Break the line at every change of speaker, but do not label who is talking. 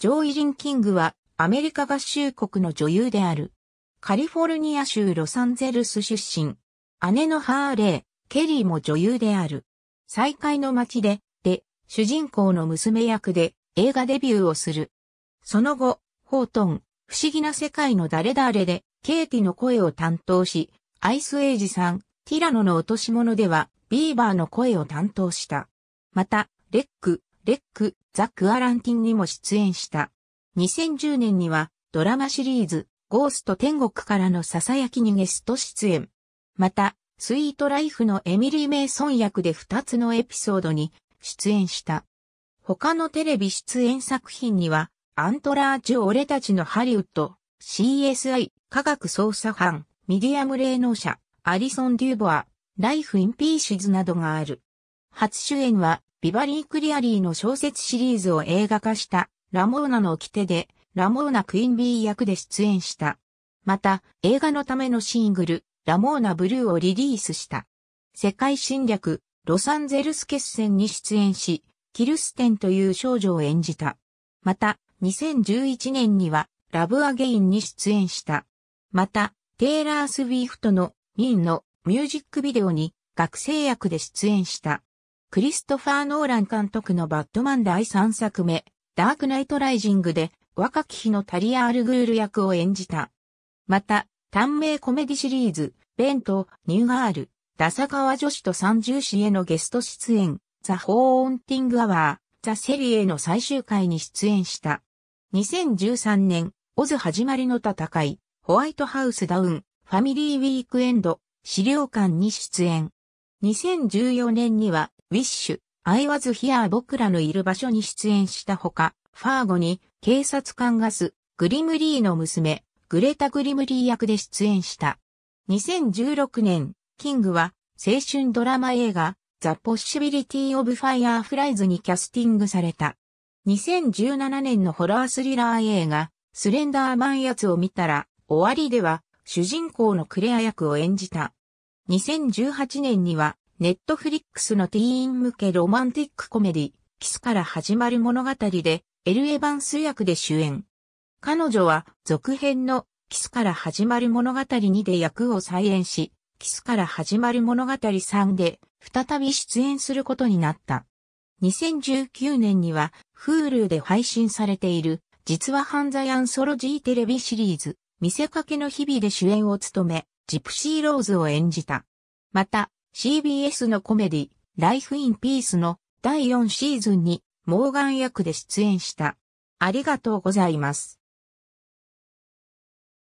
ジョイ・ジン・キングはアメリカ合衆国の女優である。カリフォルニア州ロサンゼルス出身。姉のハーレー、ケリーも女優である。再会の街で、で、主人公の娘役で映画デビューをする。その後、ホートン、不思議な世界の誰々で、ケイティの声を担当し、アイスエイジさん、ティラノの落とし物では、ビーバーの声を担当した。また、レック、レック、ザ・クアランティンにも出演した。2010年にはドラマシリーズ、ゴースト天国からのささやきにゲスト出演。また、スイートライフのエミリー・メイソン役で2つのエピソードに出演した。他のテレビ出演作品には、アントラージュ俺たちのハリウッド、CSI、科学捜査班、ミディアム霊能者、アリソン・デューボア、ライフ・イン・ピーシズなどがある。初主演はビバリー・クリアリーの小説シリーズを映画化した、ラモーナの掟で、ラモーナ・クインビー役で出演した。また、映画のためのシングル、ラモーナ・ブルーをリリースした。世界侵略、ロサンゼルス決戦に出演し、キルステンという少女を演じた。また、2011年には、ラブ・アゲインに出演した。また、テイラー・スウィフトの、ミンのミュージックビデオに学生役で出演した。クリストファー・ノーラン監督のバットマン第3作目、ダークナイト・ライジングで若き日のタリア・アルグール役を演じた。また、短命コメディシリーズ、ベント、ニューガール、ダサ川女子と三重士へのゲスト出演、ザ・ホーンティング・アワー、ザ・セリエの最終回に出演した。2013年、オズ始まりの戦い、ホワイトハウスダウン、ファミリーウィークエンド、資料館に出演。2014年にはウィッシュ、I was here 僕らのいる場所に出演したほか、ファーゴに警察官ガス、グリムリーの娘、グレタ・グリムリー役で出演した。2016年、キングは青春ドラマ映画、ザ・ポッシビリティ・オブ・ファイアー・フライズにキャスティングされた。2017年のホラースリラー映画、スレンダーマンやつを見たら、終わりでは、主人公のクレア役を演じた。2018年には、ネットフリックスのティーン向けロマンティックコメディ、キスから始まる物語で、エル・エヴァンス役で主演。彼女は続編のキスから始まる物語2で役を再演し、キスから始まる物語3で再び出演することになった。2019年には Hulu で配信されている実は犯罪アンソロジーテレビシリーズ見せかけの日々で主演を務め、ジプシーローズを演じた。また、CBS のコメディ、ライフインピースの第4シーズンにモーガン役で出演した。ありがとうございます。